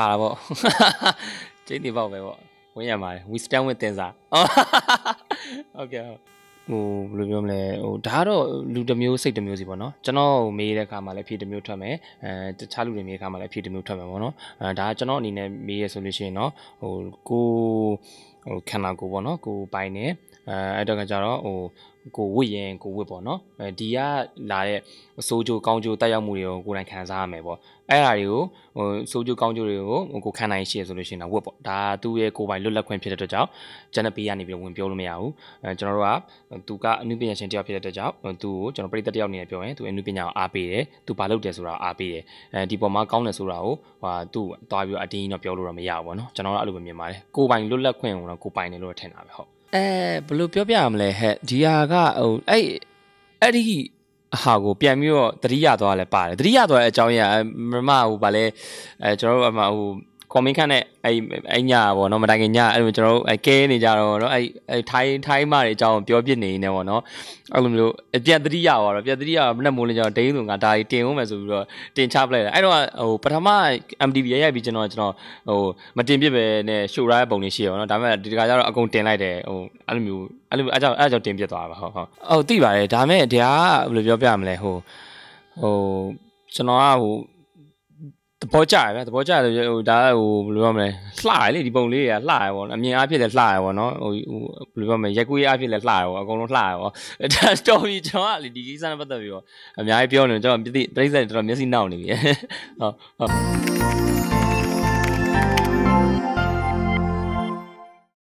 ပါတာပေါ့ကျင်းဒီပေါ့ပဲပေါ့ဝင်ရပါတယ် wisdom ဝင်တင်စာဟုတ်ကဲ့ဟိုဘယ်လိုပြောမလဲဟိုဒါကတော့လူတစ်မျိုးစိတ်တစ်မျိုးစီပေါ့နော်ကျွန်တော်မေးတဲ့အခါမှာလည်းဖြေတစ်မျိုးထွက်မယ်အဲတခြားလူတွေမေးတဲ့အခါမှာလည်းဖြေတစ်မျိုးထွက်မယ်ပေါ့နော်အဲဒါကကျွန်တော်အနေနဲ့မေးရဆိုလို့ရှိရင်တော့ဟိုကိုဟိုခန္ဓာကိုယ်ပေါ့နော်ကိုယ်ပိုင်နေအဲအဲ့တော့ကြတော့ဟိုကိုဝစ်ရင် ကိုဝစ်ပေါ့နော်အဲဒီကလာတဲ့အစိုးကျိုးကောင်းကျိုးတက်ရောက်မှုတွေကိုကိုယ်တိုင်ခံစားရမယ်ပေါ့အဲ့အရာတွေကိုဟိုအစိုးကျိုးကောင်းကျိုးတွေကိုကိုခံနိုင်ရှိရဆိုလို့ရှိရင်တော့ဝစ်ပေါ့ဒါသူ့ရဲ့ကိုယ်ပိုင်လွတ်လပ်ခွင့်ဖြစ်တဲ့အတွက်ကြောင့်ဂျန်နပီကနေပြီးဝင်ပြောလို့မရဘူးအဲကျွန်တော်တို့ကသူကအမှုပညာရှင်တယောက်ဖြစ်တဲ့အတွက်ကြောင့်သူ့ကိုကျွန်တော်ပြည်သက်တယောက်အနေနဲ့ပြောရင်သူအမှုပညာကိုအားပေးတယ်သူဘာလုပ်တယ်ဆိုတာအားပေးတယ်အဲဒီပေါ်မှာကောင်းတယ်ဆိုတာကိုဟာသူ့ကိုတွားပြီးအတင်းကြီးတော့ပြောလို့တော့မရဘူးပေါ့နော်ကျွန်တော်တို့အဲ့လိုပဲမြင်ပါတယ်ကိုယ်ပိုင်လွတ်လပ်ခွင့်ကိုတော့ကိုယ်ပိုင်တယ်လို့ထင်တာပဲဟုတ်အဲဘယ်လိုပြောပြရမလဲဟဲ့ဒီဟာကဟိုအဲ့အဲ့ဒီအဟာကိုပြန်ပြီးတော့တတိယသွားလဲပါတယ်တတိယသွားတဲ့အကြောင်းရမမဟိုဗာလဲအဲကျွန်တော်တို့အမဟိုကော်မင်းခန့်နဲ့အဲ့အဲ့ညပေါ့နော်မတိုင်ခင်ညအဲ့လိုကျွန်တော်တို့အဲ့ကဲနေကြတော့နော်အဲ့အဲ့ထိုင်းထိုင်းမတွေအကြောင်းပြောပြနေနေပေါ့နော်အဲ့လိုမျိုးအပြတ်တတိယပါတော့ပြတ်တတိယမနဲ့မိုးလင်းကြတော့ဒိန်းဆိုငါဒါကြီးတင်အောင်မယ်ဆိုပြီးတော့တင်ချပလိုက်တာအဲ့တော့ဟိုပထမ MDB ရိုက်ပြီးကျွန်တော်ကျွန်တော်ဟိုမတင်ပြပဲနဲ့ရှို့ရတဲ့ပုံလေးရှိရပါတော့ဒါပေမဲ့ဒီကကြတော့အကုန်တင်လိုက်တယ်ဟိုအဲ့လိုမျိုးအဲ့လိုအဲ့ကြောင့်အဲ့ကြောင့်တင်ပြသွားပါဟုတ်ဟုတ်ဟုတ်သိပါတယ်ဒါပေမဲ့တရားဘယ်လိုပြောပြမလဲဟိုဟိုကျွန်တော်ကဟိုဘောကြရဗျသဘောကြရတယ်ဟိုဒါဟိုဘယ်လိုပြောမလဲလှရလေဒီပုံလေးတွေကလှရပေါ့နော်အမြင်အားဖြင့်လည်းလှရပေါ့နော်ဟိုဘယ်လိုပြောမလဲရက်ကွေးအားဖြင့်လည်းလှရပေါ့အကုန်လုံးလှရပေါ့ဒါတော်ပြီကျွန်တော်ကလေဒီကိစ္စနဲ့ပတ်သက်ပြီးတော့အများကြီးပြောနေကျွန်တော်ပြိဿတော်တော်မျက်စိနှောက်နေပြီဟုတ်ဟုတ်